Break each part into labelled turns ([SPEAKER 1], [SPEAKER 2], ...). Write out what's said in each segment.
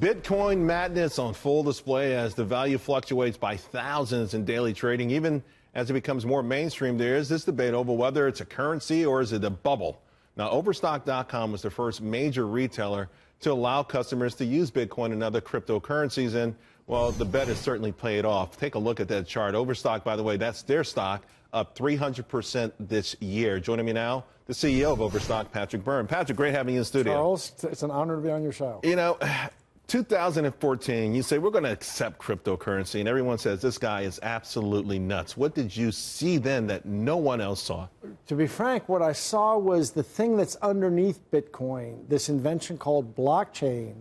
[SPEAKER 1] Bitcoin madness on full display as the value fluctuates by thousands in daily trading. Even as it becomes more mainstream, there is this debate over whether it's a currency or is it a bubble. Now, Overstock.com was the first major retailer to allow customers to use Bitcoin and other cryptocurrencies. And, well, the bet has certainly paid off. Take a look at that chart. Overstock, by the way, that's their stock up 300% this year. Joining me now, the CEO of Overstock, Patrick Byrne. Patrick, great having you in the studio.
[SPEAKER 2] Charles, it's an honor to be on your show.
[SPEAKER 1] You know, 2014, you say we're going to accept cryptocurrency, and everyone says this guy is absolutely nuts. What did you see then that no one else saw?
[SPEAKER 2] To be frank, what I saw was the thing that's underneath Bitcoin, this invention called blockchain,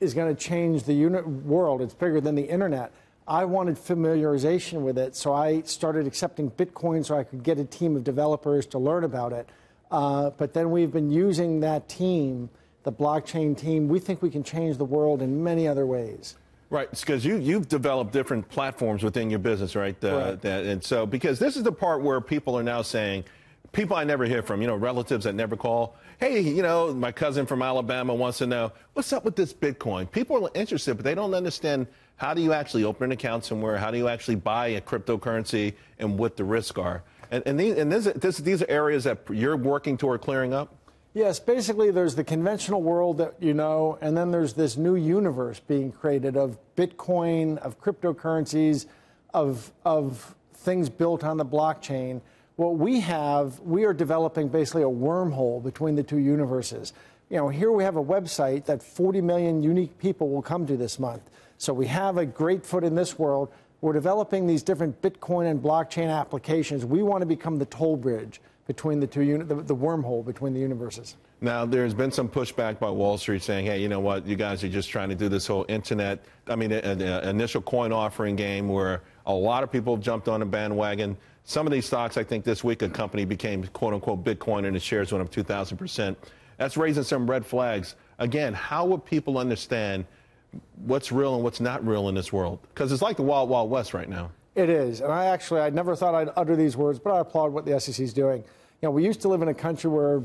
[SPEAKER 2] is going to change the unit world. It's bigger than the internet. I wanted familiarization with it, so I started accepting Bitcoin so I could get a team of developers to learn about it. Uh, but then we've been using that team the blockchain team, we think we can change the world in many other ways.
[SPEAKER 1] Right, because you you've developed different platforms within your business, right? right. and so because this is the part where people are now saying, people I never hear from, you know, relatives that never call. Hey, you know, my cousin from Alabama wants to know what's up with this Bitcoin. People are interested, but they don't understand how do you actually open an account somewhere, how do you actually buy a cryptocurrency, and what the risks are. And, and, these, and this, this, these are areas that you're working toward clearing up.
[SPEAKER 2] Yes, basically, there's the conventional world that you know, and then there's this new universe being created of Bitcoin, of cryptocurrencies, of, of things built on the blockchain. What we have, we are developing basically a wormhole between the two universes. You know, here we have a website that 40 million unique people will come to this month. So we have a great foot in this world. We're developing these different Bitcoin and blockchain applications. We want to become the toll bridge between the two unit, the, the, wormhole between the universes.
[SPEAKER 1] Now, there's been some pushback by Wall Street saying, hey, you know what, you guys are just trying to do this whole internet, I mean, uh, the uh, initial coin offering game where a lot of people jumped on a bandwagon. Some of these stocks, I think this week, a company became quote unquote Bitcoin and its shares went up 2,000%. That's raising some red flags. Again, how would people understand what's real and what's not real in this world? Because it's like the Wild Wild West right now.
[SPEAKER 2] It is. And I actually, I never thought I'd utter these words, but I applaud what the SEC is doing. You know, we used to live in a country where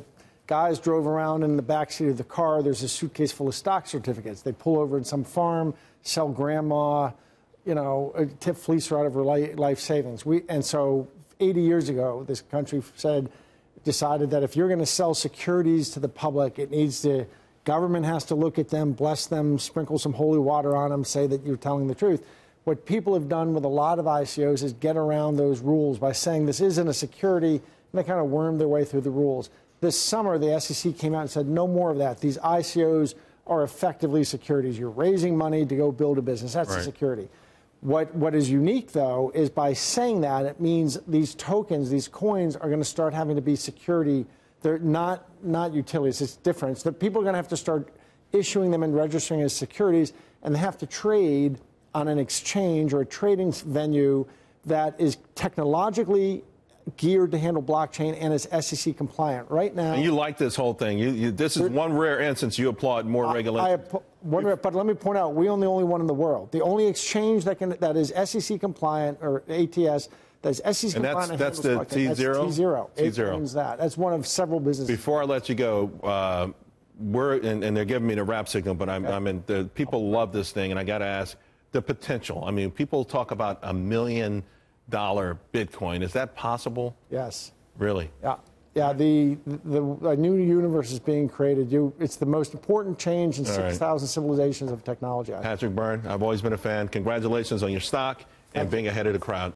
[SPEAKER 2] guys drove around in the backseat of the car. There's a suitcase full of stock certificates. They pull over in some farm, sell grandma, you know, uh, tip fleece her out of her life savings. We, and so 80 years ago, this country said, decided that if you're going to sell securities to the public, it needs to, government has to look at them, bless them, sprinkle some holy water on them, say that you're telling the truth. What people have done with a lot of ICOs is get around those rules by saying this isn't a security, and they kind of worm their way through the rules. This summer, the SEC came out and said no more of that. These ICOs are effectively securities. You're raising money to go build a business. That's right. a security. What, what is unique, though, is by saying that, it means these tokens, these coins, are going to start having to be security. They're not, not utilities. It's different. So people are going to have to start issuing them and registering as securities, and they have to trade on an exchange or a trading venue that is technologically geared to handle blockchain and is SEC compliant right now. And you
[SPEAKER 1] like this whole thing. You, you, this is there, one rare instance you applaud more regulation. but
[SPEAKER 2] let me point out, we are the only one in the world. The only exchange that can that is SEC compliant or ATS that's SEC and that's, and that's the T zero. T zero. T zero. that. That's one of several businesses.
[SPEAKER 1] Before I let you go. Uh, we're and, and, they're giving me the wrap signal, but I'm, okay. I'm in. The, people love this thing, and I got to ask: the potential? I mean, people talk about a million dollar Bitcoin. Is that possible? Yes. Really?
[SPEAKER 2] Yeah. Yeah, the, the, the new universe is being created. You, it's the most important change in 6,000 right. civilizations of technology.
[SPEAKER 1] Patrick Byrne, I've always been a fan. Congratulations on your stock and being ahead of the crowd.